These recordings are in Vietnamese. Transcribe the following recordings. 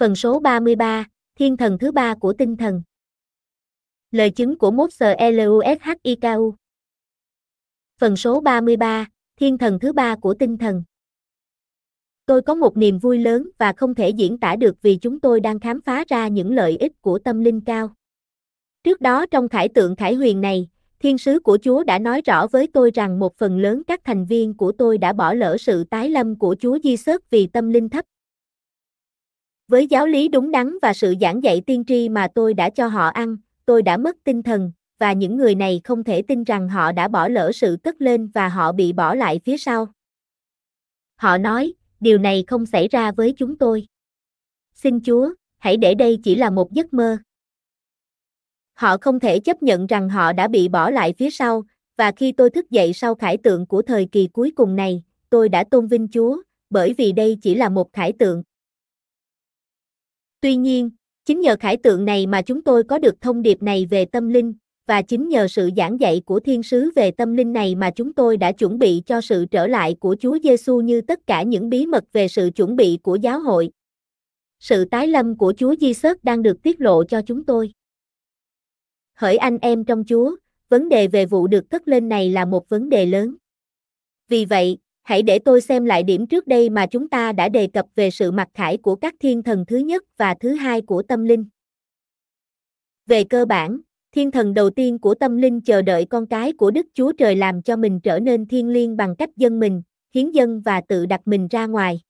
Phần số 33, Thiên thần thứ ba của tinh thần. Lời chứng của mốt LUSHIKU. Phần số 33, Thiên thần thứ ba của tinh thần. Tôi có một niềm vui lớn và không thể diễn tả được vì chúng tôi đang khám phá ra những lợi ích của tâm linh cao. Trước đó trong khải tượng khải huyền này, thiên sứ của Chúa đã nói rõ với tôi rằng một phần lớn các thành viên của tôi đã bỏ lỡ sự tái lâm của Chúa Di Sớt vì tâm linh thấp. Với giáo lý đúng đắn và sự giảng dạy tiên tri mà tôi đã cho họ ăn, tôi đã mất tinh thần, và những người này không thể tin rằng họ đã bỏ lỡ sự cất lên và họ bị bỏ lại phía sau. Họ nói, điều này không xảy ra với chúng tôi. Xin Chúa, hãy để đây chỉ là một giấc mơ. Họ không thể chấp nhận rằng họ đã bị bỏ lại phía sau, và khi tôi thức dậy sau khải tượng của thời kỳ cuối cùng này, tôi đã tôn vinh Chúa, bởi vì đây chỉ là một khải tượng. Tuy nhiên, chính nhờ khải tượng này mà chúng tôi có được thông điệp này về tâm linh, và chính nhờ sự giảng dạy của thiên sứ về tâm linh này mà chúng tôi đã chuẩn bị cho sự trở lại của Chúa Giêsu như tất cả những bí mật về sự chuẩn bị của giáo hội. Sự tái lâm của Chúa Giêsu đang được tiết lộ cho chúng tôi. Hỡi anh em trong Chúa, vấn đề về vụ được cất lên này là một vấn đề lớn. Vì vậy, hãy để tôi xem lại điểm trước đây mà chúng ta đã đề cập về sự mặc khải của các thiên thần thứ nhất và thứ hai của tâm linh. Về cơ bản, thiên thần đầu tiên của tâm linh chờ đợi con cái của Đức Chúa Trời làm cho mình trở nên thiên liêng bằng cách dân mình, hiến dân và tự đặt mình ra ngoài.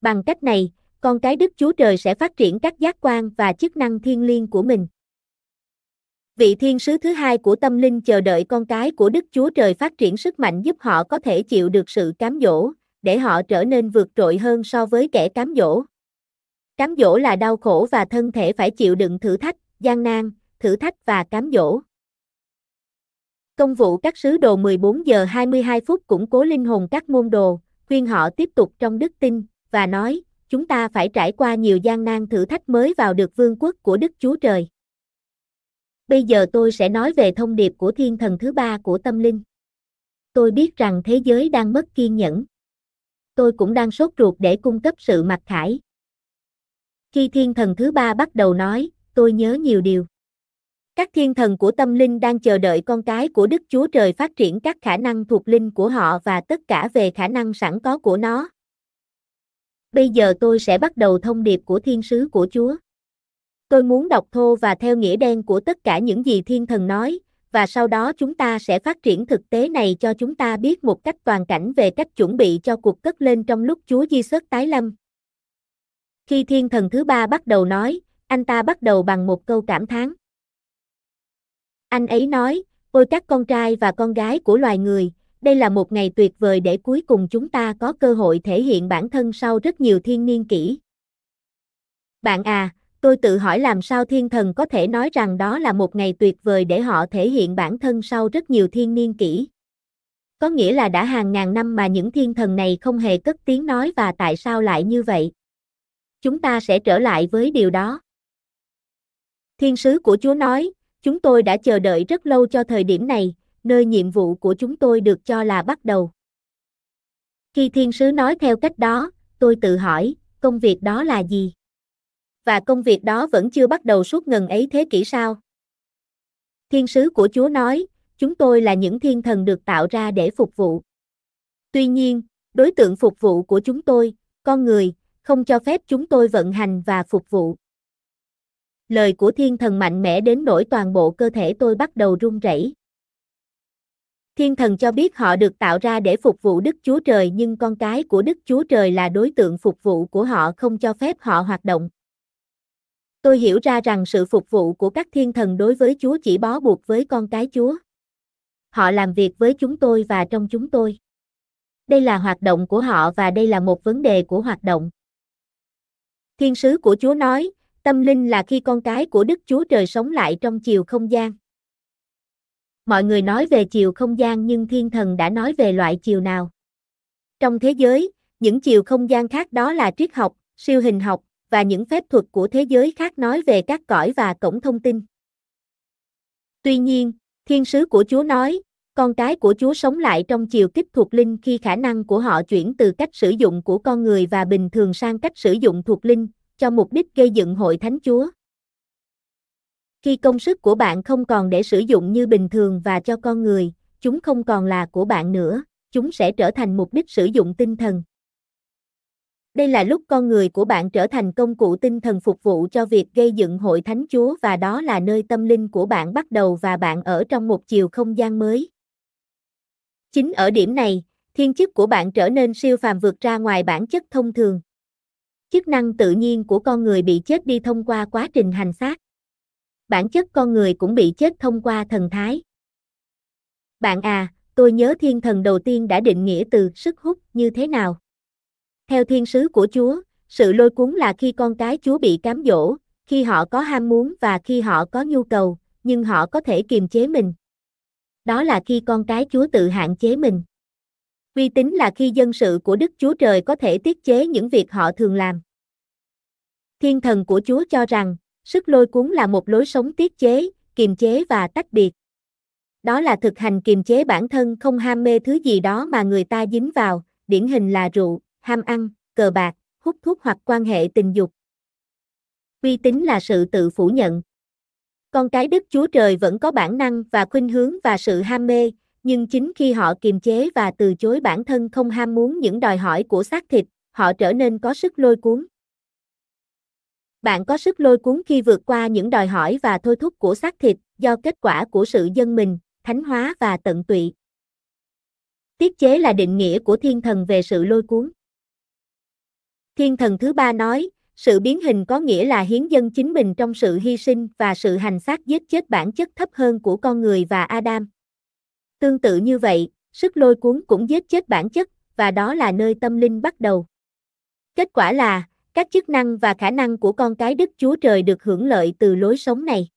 Bằng cách này, con cái Đức Chúa Trời sẽ phát triển các giác quan và chức năng thiên liêng của mình vị thiên sứ thứ hai của tâm linh chờ đợi con cái của Đức Chúa Trời phát triển sức mạnh giúp họ có thể chịu được sự cám dỗ, để họ trở nên vượt trội hơn so với kẻ cám dỗ. Cám dỗ là đau khổ và thân thể phải chịu đựng thử thách, gian nan, thử thách và cám dỗ. Công vụ các sứ đồ 14 giờ 22 phút củng cố linh hồn các môn đồ, khuyên họ tiếp tục trong đức tin, và nói, chúng ta phải trải qua nhiều gian nan thử thách mới vào được vương quốc của Đức Chúa Trời bây giờ tôi sẽ nói về thông điệp của thiên thần thứ ba của tâm linh. Tôi biết rằng thế giới đang mất kiên nhẫn. Tôi cũng đang sốt ruột để cung cấp sự mặc khải. Khi thiên thần thứ ba bắt đầu nói, tôi nhớ nhiều điều. Các thiên thần của tâm linh đang chờ đợi con cái của Đức Chúa Trời phát triển các khả năng thuộc linh của họ và tất cả về khả năng sẵn có của nó. Bây giờ tôi sẽ bắt đầu thông điệp của thiên sứ của Chúa. Tôi muốn đọc thô và theo nghĩa đen của tất cả những gì thiên thần nói, và sau đó chúng ta sẽ phát triển thực tế này cho chúng ta biết một cách toàn cảnh về cách chuẩn bị cho cuộc cất lên trong lúc Chúa di Giêsu tái lâm. Khi thiên thần thứ ba bắt đầu nói, anh ta bắt đầu bằng một câu cảm thán. Anh ấy nói, ôi các con trai và con gái của loài người, đây là một ngày tuyệt vời để cuối cùng chúng ta có cơ hội thể hiện bản thân sau rất nhiều thiên niên kỷ. Bạn à, Tôi tự hỏi làm sao thiên thần có thể nói rằng đó là một ngày tuyệt vời để họ thể hiện bản thân sau rất nhiều thiên niên kỷ. Có nghĩa là đã hàng ngàn năm mà những thiên thần này không hề cất tiếng nói và tại sao lại như vậy. Chúng ta sẽ trở lại với điều đó. Thiên sứ của Chúa nói, chúng tôi đã chờ đợi rất lâu cho thời điểm này, nơi nhiệm vụ của chúng tôi được cho là bắt đầu. Khi thiên sứ nói theo cách đó, tôi tự hỏi, công việc đó là gì? và công việc đó vẫn chưa bắt đầu suốt ngần ấy thế kỷ sao? Thiên sứ của Chúa nói, chúng tôi là những thiên thần được tạo ra để phục vụ. Tuy nhiên, đối tượng phục vụ của chúng tôi, con người, không cho phép chúng tôi vận hành và phục vụ. Lời của thiên thần mạnh mẽ đến nỗi toàn bộ cơ thể tôi bắt đầu run rẩy. Thiên thần cho biết họ được tạo ra để phục vụ Đức Chúa Trời nhưng con cái của Đức Chúa Trời là đối tượng phục vụ của họ không cho phép họ hoạt động. Tôi hiểu ra rằng sự phục vụ của các thiên thần đối với Chúa chỉ bó buộc với con cái Chúa. Họ làm việc với chúng tôi và trong chúng tôi. Đây là hoạt động của họ và đây là một vấn đề của hoạt động. Thiên sứ của Chúa nói, tâm linh là khi con cái của Đức Chúa Trời sống lại trong chiều không gian. Mọi người nói về chiều không gian nhưng thiên thần đã nói về loại chiều nào. Trong thế giới, những chiều không gian khác đó là triết học, siêu hình học, và những phép thuật của thế giới khác nói về các cõi và cổng thông tin. Tuy nhiên, thiên sứ của Chúa nói, con cái của Chúa sống lại trong chiều kích thuộc linh khi khả năng của họ chuyển từ cách sử dụng của con người và bình thường sang cách sử dụng thuộc linh, cho mục đích gây dựng hội thánh Chúa. Khi công sức của bạn không còn để sử dụng như bình thường và cho con người, chúng không còn là của bạn nữa, chúng sẽ trở thành mục đích sử dụng tinh thần. Đây là lúc con người của bạn trở thành công cụ tinh thần phục vụ cho việc gây dựng hội thánh Chúa và đó là nơi tâm linh của bạn bắt đầu và bạn ở trong một chiều không gian mới. Chính ở điểm này, thiên chức của bạn trở nên siêu phàm vượt ra ngoài bản chất thông thường. Chức năng tự nhiên của con người bị chết đi thông qua quá trình hành xác. Bản chất con người cũng bị chết thông qua thần thái. Bạn à, tôi nhớ thiên thần đầu tiên đã định nghĩa từ sức hút như thế nào? Theo thiên sứ của Chúa, sự lôi cuốn là khi con cái Chúa bị cám dỗ, khi họ có ham muốn và khi họ có nhu cầu, nhưng họ có thể kiềm chế mình. Đó là khi con cái Chúa tự hạn chế mình. Uy tín là khi dân sự của Đức Chúa Trời có thể tiết chế những việc họ thường làm. Thiên thần của Chúa cho rằng, sức lôi cuốn là một lối sống tiết chế, kiềm chế và tách biệt. Đó là thực hành kiềm chế bản thân không ham mê thứ gì đó mà người ta dính vào, điển hình là rượu, ham ăn, cờ bạc, hút thuốc hoặc quan hệ tình dục. Uy tín là sự tự phủ nhận. Con cái Đức Chúa Trời vẫn có bản năng và khuynh hướng và sự ham mê, nhưng chính khi họ kiềm chế và từ chối bản thân không ham muốn những đòi hỏi của xác thịt, họ trở nên có sức lôi cuốn. Bạn có sức lôi cuốn khi vượt qua những đòi hỏi và thôi thúc của xác thịt do kết quả của sự dân mình, thánh hóa và tận tụy. Tiết chế là định nghĩa của thiên thần về sự lôi cuốn. Thiên thần thứ ba nói, sự biến hình có nghĩa là hiến dân chính mình trong sự hy sinh và sự hành xác giết chết bản chất thấp hơn của con người và Adam. Tương tự như vậy, sức lôi cuốn cũng giết chết bản chất, và đó là nơi tâm linh bắt đầu. Kết quả là, các chức năng và khả năng của con cái Đức Chúa Trời được hưởng lợi từ lối sống này.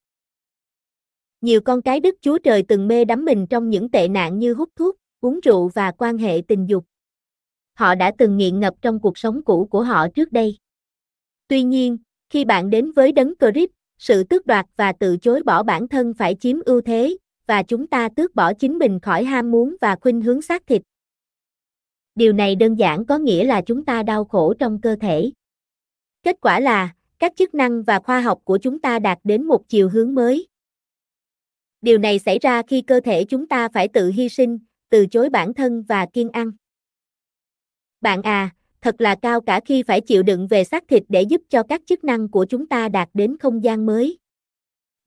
Nhiều con cái Đức Chúa Trời từng mê đắm mình trong những tệ nạn như hút thuốc, uống rượu và quan hệ tình dục họ đã từng nghiện ngập trong cuộc sống cũ của họ trước đây. Tuy nhiên, khi bạn đến với đấng Christ, sự tước đoạt và từ chối bỏ bản thân phải chiếm ưu thế, và chúng ta tước bỏ chính mình khỏi ham muốn và khuynh hướng xác thịt. Điều này đơn giản có nghĩa là chúng ta đau khổ trong cơ thể. Kết quả là, các chức năng và khoa học của chúng ta đạt đến một chiều hướng mới. Điều này xảy ra khi cơ thể chúng ta phải tự hy sinh, từ chối bản thân và kiên ăn. Bạn à, thật là cao cả khi phải chịu đựng về xác thịt để giúp cho các chức năng của chúng ta đạt đến không gian mới.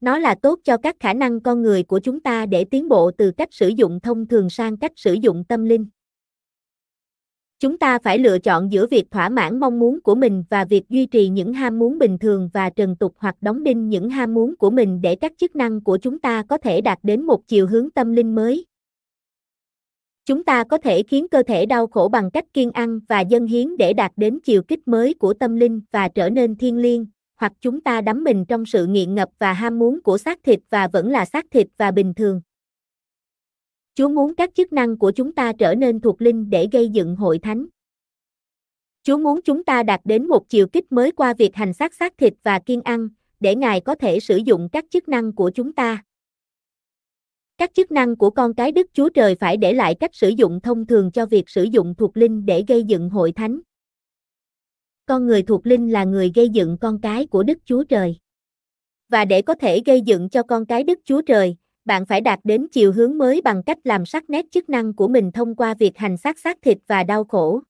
Nó là tốt cho các khả năng con người của chúng ta để tiến bộ từ cách sử dụng thông thường sang cách sử dụng tâm linh. Chúng ta phải lựa chọn giữa việc thỏa mãn mong muốn của mình và việc duy trì những ham muốn bình thường và trần tục hoặc đóng đinh những ham muốn của mình để các chức năng của chúng ta có thể đạt đến một chiều hướng tâm linh mới, Chúng ta có thể khiến cơ thể đau khổ bằng cách kiên ăn và dân hiến để đạt đến chiều kích mới của tâm linh và trở nên thiên liêng, hoặc chúng ta đắm mình trong sự nghiện ngập và ham muốn của xác thịt và vẫn là xác thịt và bình thường. Chúa muốn các chức năng của chúng ta trở nên thuộc linh để gây dựng hội thánh. Chúa muốn chúng ta đạt đến một chiều kích mới qua việc hành xác xác thịt và kiên ăn, để Ngài có thể sử dụng các chức năng của chúng ta. Các chức năng của con cái Đức Chúa Trời phải để lại cách sử dụng thông thường cho việc sử dụng thuộc linh để gây dựng hội thánh. Con người thuộc linh là người gây dựng con cái của Đức Chúa Trời. Và để có thể gây dựng cho con cái Đức Chúa Trời, bạn phải đạt đến chiều hướng mới bằng cách làm sắc nét chức năng của mình thông qua việc hành xác xác thịt và đau khổ.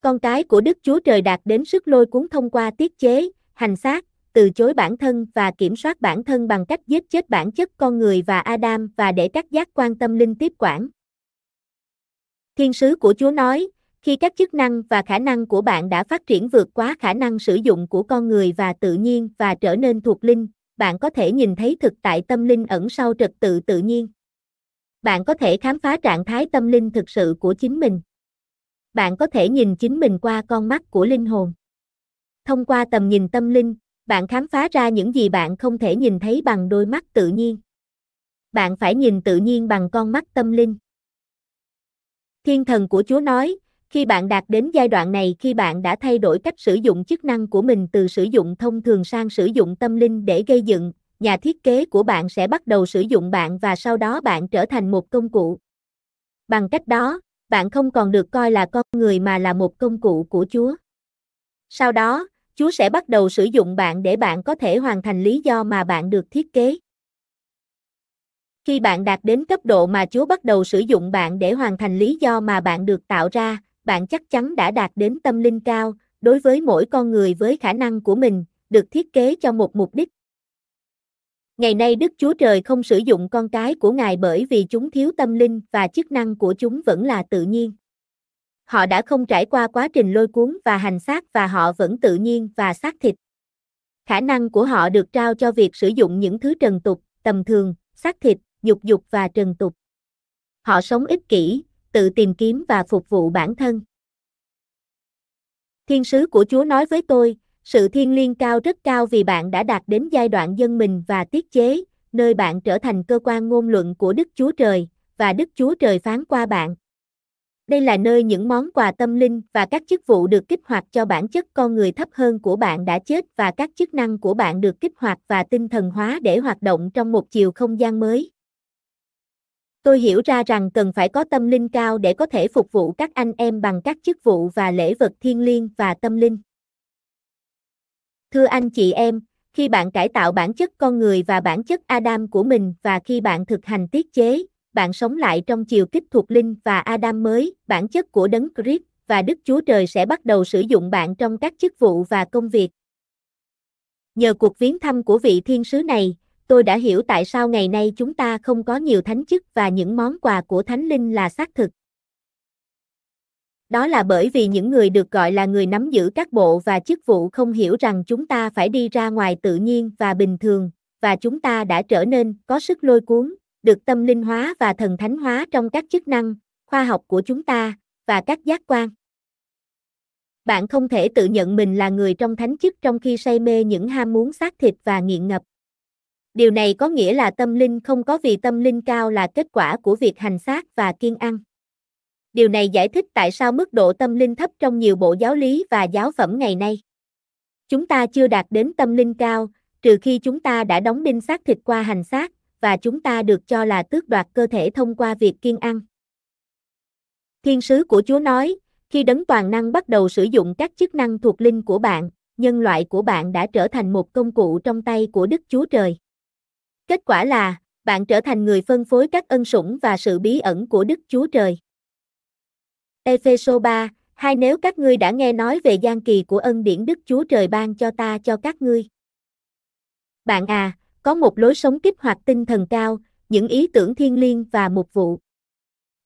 Con cái của Đức Chúa Trời đạt đến sức lôi cuốn thông qua tiết chế, hành xác, từ chối bản thân và kiểm soát bản thân bằng cách giết chết bản chất con người và Adam và để các giác quan tâm linh tiếp quản. Thiên sứ của Chúa nói, khi các chức năng và khả năng của bạn đã phát triển vượt quá khả năng sử dụng của con người và tự nhiên và trở nên thuộc linh, bạn có thể nhìn thấy thực tại tâm linh ẩn sau trật tự tự nhiên. Bạn có thể khám phá trạng thái tâm linh thực sự của chính mình. Bạn có thể nhìn chính mình qua con mắt của linh hồn. Thông qua tầm nhìn tâm linh, bạn khám phá ra những gì bạn không thể nhìn thấy bằng đôi mắt tự nhiên. Bạn phải nhìn tự nhiên bằng con mắt tâm linh. Thiên thần của Chúa nói, khi bạn đạt đến giai đoạn này khi bạn đã thay đổi cách sử dụng chức năng của mình từ sử dụng thông thường sang sử dụng tâm linh để gây dựng, nhà thiết kế của bạn sẽ bắt đầu sử dụng bạn và sau đó bạn trở thành một công cụ. Bằng cách đó, bạn không còn được coi là con người mà là một công cụ của Chúa. Sau đó, Chúa sẽ bắt đầu sử dụng bạn để bạn có thể hoàn thành lý do mà bạn được thiết kế. Khi bạn đạt đến cấp độ mà Chúa bắt đầu sử dụng bạn để hoàn thành lý do mà bạn được tạo ra, bạn chắc chắn đã đạt đến tâm linh cao, đối với mỗi con người với khả năng của mình, được thiết kế cho một mục đích. Ngày nay Đức Chúa Trời không sử dụng con cái của Ngài bởi vì chúng thiếu tâm linh và chức năng của chúng vẫn là tự nhiên. Họ đã không trải qua quá trình lôi cuốn và hành xác và họ vẫn tự nhiên và xác thịt. Khả năng của họ được trao cho việc sử dụng những thứ trần tục, tầm thường, xác thịt, nhục dục và trần tục. Họ sống ích kỷ, tự tìm kiếm và phục vụ bản thân. Thiên sứ của Chúa nói với tôi, sự thiên liêng cao rất cao vì bạn đã đạt đến giai đoạn dân mình và tiết chế, nơi bạn trở thành cơ quan ngôn luận của Đức Chúa Trời, và Đức Chúa Trời phán qua bạn. Đây là nơi những món quà tâm linh và các chức vụ được kích hoạt cho bản chất con người thấp hơn của bạn đã chết và các chức năng của bạn được kích hoạt và tinh thần hóa để hoạt động trong một chiều không gian mới. Tôi hiểu ra rằng cần phải có tâm linh cao để có thể phục vụ các anh em bằng các chức vụ và lễ vật thiên liêng và tâm linh. Thưa anh chị em, khi bạn cải tạo bản chất con người và bản chất Adam của mình và khi bạn thực hành tiết chế, bạn sống lại trong chiều kích thuộc linh và Adam mới, bản chất của đấng Christ và Đức Chúa Trời sẽ bắt đầu sử dụng bạn trong các chức vụ và công việc. Nhờ cuộc viếng thăm của vị thiên sứ này, tôi đã hiểu tại sao ngày nay chúng ta không có nhiều thánh chức và những món quà của thánh linh là xác thực. Đó là bởi vì những người được gọi là người nắm giữ các bộ và chức vụ không hiểu rằng chúng ta phải đi ra ngoài tự nhiên và bình thường, và chúng ta đã trở nên có sức lôi cuốn, được tâm linh hóa và thần thánh hóa trong các chức năng, khoa học của chúng ta, và các giác quan. Bạn không thể tự nhận mình là người trong thánh chức trong khi say mê những ham muốn xác thịt và nghiện ngập. Điều này có nghĩa là tâm linh không có vì tâm linh cao là kết quả của việc hành xác và kiên ăn. Điều này giải thích tại sao mức độ tâm linh thấp trong nhiều bộ giáo lý và giáo phẩm ngày nay. Chúng ta chưa đạt đến tâm linh cao, trừ khi chúng ta đã đóng đinh xác thịt qua hành xác, và chúng ta được cho là tước đoạt cơ thể thông qua việc kiêng ăn. Thiên sứ của Chúa nói, khi đấng toàn năng bắt đầu sử dụng các chức năng thuộc linh của bạn, nhân loại của bạn đã trở thành một công cụ trong tay của Đức Chúa Trời. Kết quả là, bạn trở thành người phân phối các ân sủng và sự bí ẩn của Đức Chúa Trời. Epheso 3, hai nếu các ngươi đã nghe nói về gian kỳ của ân điển Đức Chúa Trời ban cho ta cho các ngươi. Bạn à, có một lối sống kích hoạt tinh thần cao, những ý tưởng thiên liêng và mục vụ.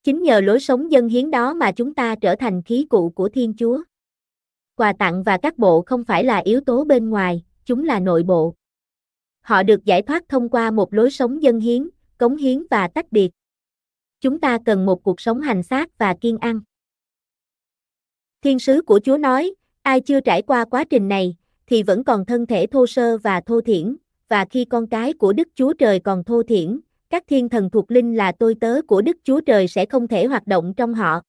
Chính nhờ lối sống dân hiến đó mà chúng ta trở thành khí cụ của Thiên Chúa. Quà tặng và các bộ không phải là yếu tố bên ngoài, chúng là nội bộ. Họ được giải thoát thông qua một lối sống dân hiến, cống hiến và tách biệt. Chúng ta cần một cuộc sống hành xác và kiên ăn. Thiên sứ của Chúa nói, ai chưa trải qua quá trình này, thì vẫn còn thân thể thô sơ và thô thiển, và khi con cái của Đức Chúa Trời còn thô thiển, các thiên thần thuộc linh là tôi tớ của Đức Chúa Trời sẽ không thể hoạt động trong họ.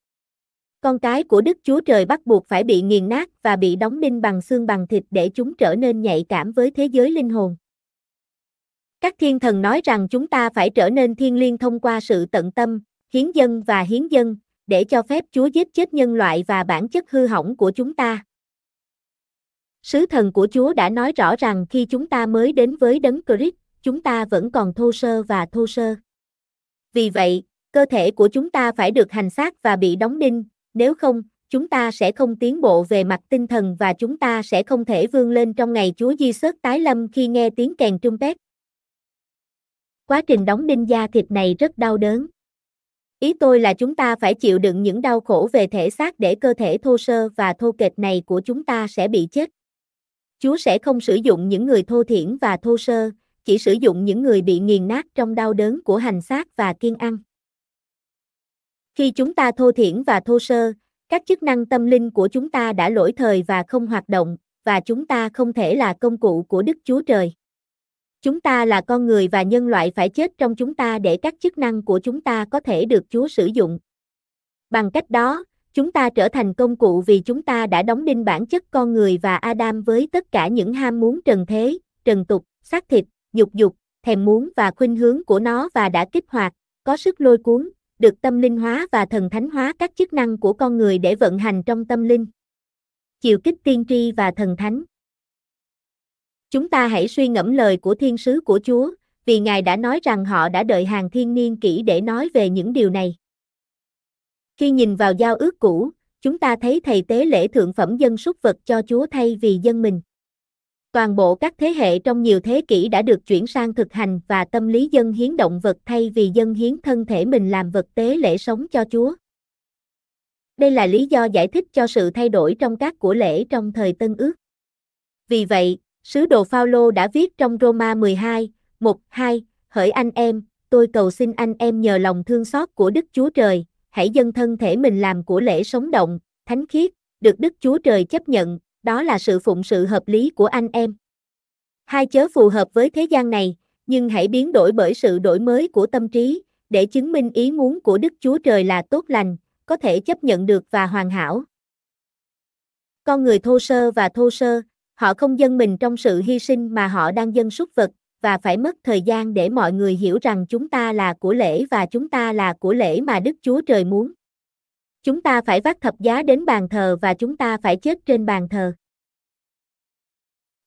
Con cái của Đức Chúa Trời bắt buộc phải bị nghiền nát và bị đóng đinh bằng xương bằng thịt để chúng trở nên nhạy cảm với thế giới linh hồn. Các thiên thần nói rằng chúng ta phải trở nên thiên liêng thông qua sự tận tâm, hiến dân và hiến dân, để cho phép Chúa giết chết nhân loại và bản chất hư hỏng của chúng ta. Sứ thần của Chúa đã nói rõ rằng khi chúng ta mới đến với đấng Christ, chúng ta vẫn còn thô sơ và thô sơ. Vì vậy, cơ thể của chúng ta phải được hành xác và bị đóng đinh, nếu không, chúng ta sẽ không tiến bộ về mặt tinh thần và chúng ta sẽ không thể vươn lên trong ngày Chúa di xuất tái lâm khi nghe tiếng kèn trung pét. Quá trình đóng đinh da thịt này rất đau đớn. Ý tôi là chúng ta phải chịu đựng những đau khổ về thể xác để cơ thể thô sơ và thô kệch này của chúng ta sẽ bị chết. Chúa sẽ không sử dụng những người thô thiển và thô sơ, chỉ sử dụng những người bị nghiền nát trong đau đớn của hành xác và kiên ăn. Khi chúng ta thô thiển và thô sơ, các chức năng tâm linh của chúng ta đã lỗi thời và không hoạt động, và chúng ta không thể là công cụ của Đức Chúa Trời. Chúng ta là con người và nhân loại phải chết trong chúng ta để các chức năng của chúng ta có thể được Chúa sử dụng. Bằng cách đó, chúng ta trở thành công cụ vì chúng ta đã đóng đinh bản chất con người và Adam với tất cả những ham muốn trần thế, trần tục, xác thịt, dục dục, thèm muốn và khuynh hướng của nó và đã kích hoạt, có sức lôi cuốn, được tâm linh hóa và thần thánh hóa các chức năng của con người để vận hành trong tâm linh. Chiều kích tiên tri và thần thánh. Chúng ta hãy suy ngẫm lời của thiên sứ của Chúa, vì Ngài đã nói rằng họ đã đợi hàng thiên niên kỷ để nói về những điều này. Khi nhìn vào giao ước cũ, chúng ta thấy thầy tế lễ thượng phẩm dân súc vật cho Chúa thay vì dân mình. Toàn bộ các thế hệ trong nhiều thế kỷ đã được chuyển sang thực hành và tâm lý dân hiến động vật thay vì dân hiến thân thể mình làm vật tế lễ sống cho Chúa. Đây là lý do giải thích cho sự thay đổi trong các của lễ trong thời Tân Ước. Vì vậy, sứ đồ Phaolô đã viết trong Roma 12, 1, 2, hỡi anh em, tôi cầu xin anh em nhờ lòng thương xót của Đức Chúa Trời, hãy dân thân thể mình làm của lễ sống động, thánh khiết, được Đức Chúa Trời chấp nhận, đó là sự phụng sự hợp lý của anh em. Hai chớ phù hợp với thế gian này, nhưng hãy biến đổi bởi sự đổi mới của tâm trí, để chứng minh ý muốn của Đức Chúa Trời là tốt lành, có thể chấp nhận được và hoàn hảo. Con người thô sơ và thô sơ, họ không dâng mình trong sự hy sinh mà họ đang dâng súc vật, và phải mất thời gian để mọi người hiểu rằng chúng ta là của lễ và chúng ta là của lễ mà Đức Chúa Trời muốn. Chúng ta phải vác thập giá đến bàn thờ và chúng ta phải chết trên bàn thờ.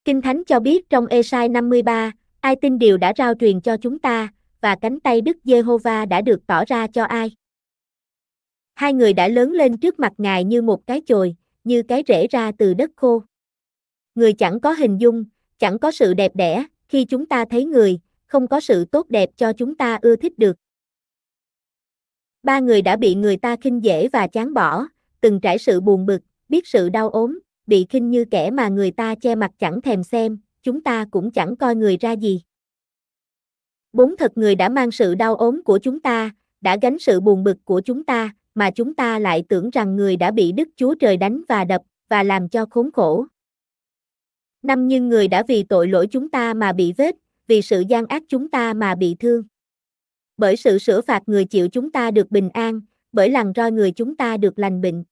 Kinh Thánh cho biết trong Esai 53, ai tin điều đã rao truyền cho chúng ta, và cánh tay Đức Giê-hô-va đã được tỏ ra cho ai. Hai người đã lớn lên trước mặt Ngài như một cái chồi, như cái rễ ra từ đất khô. Người chẳng có hình dung, chẳng có sự đẹp đẽ, khi chúng ta thấy người, không có sự tốt đẹp cho chúng ta ưa thích được. Ba người đã bị người ta khinh dễ và chán bỏ, từng trải sự buồn bực, biết sự đau ốm, bị khinh như kẻ mà người ta che mặt chẳng thèm xem, chúng ta cũng chẳng coi người ra gì. Bốn thật người đã mang sự đau ốm của chúng ta, đã gánh sự buồn bực của chúng ta, mà chúng ta lại tưởng rằng người đã bị Đức Chúa Trời đánh và đập, và làm cho khốn khổ, Năm nhưng người đã vì tội lỗi chúng ta mà bị vết, vì sự gian ác chúng ta mà bị thương. Bởi sự sửa phạt người chịu chúng ta được bình an, bởi lằn roi người chúng ta được lành bệnh.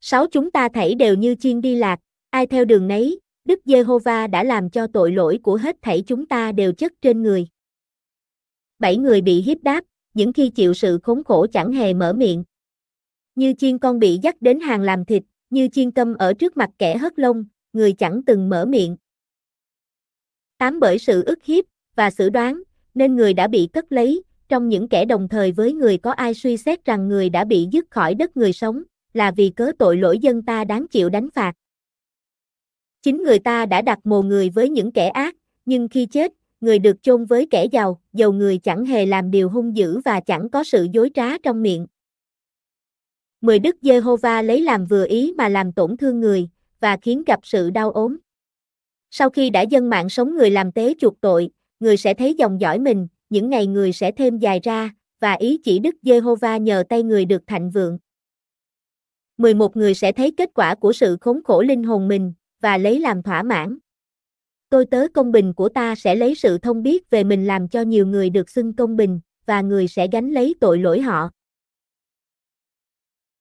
Sáu chúng ta thảy đều như chiên đi lạc, ai theo đường nấy, Đức Giê-hô-va đã làm cho tội lỗi của hết thảy chúng ta đều chất trên người. Bảy người bị hiếp đáp, những khi chịu sự khốn khổ chẳng hề mở miệng. Như chiên con bị dắt đến hàng làm thịt, như chiên câm ở trước mặt kẻ hất lông, người chẳng từng mở miệng. Tám bởi sự ức hiếp và sự đoán, nên người đã bị cất lấy, trong những kẻ đồng thời với người có ai suy xét rằng người đã bị dứt khỏi đất người sống, là vì cớ tội lỗi dân ta đáng chịu đánh phạt. Chính người ta đã đặt mồ người với những kẻ ác, nhưng khi chết, người được chôn với kẻ giàu, giàu người chẳng hề làm điều hung dữ và chẳng có sự dối trá trong miệng. Mười Đức Giê-hô-va lấy làm vừa ý mà làm tổn thương người, và khiến gặp sự đau ốm. Sau khi đã dân mạng sống người làm tế chuộc tội, người sẽ thấy dòng dõi mình, những ngày người sẽ thêm dài ra, và ý chỉ Đức Giê-hô-va nhờ tay người được thạnh vượng. 11 người sẽ thấy kết quả của sự khốn khổ linh hồn mình, và lấy làm thỏa mãn. Tôi tớ công bình của ta sẽ lấy sự thông biết về mình làm cho nhiều người được xưng công bình, và người sẽ gánh lấy tội lỗi họ.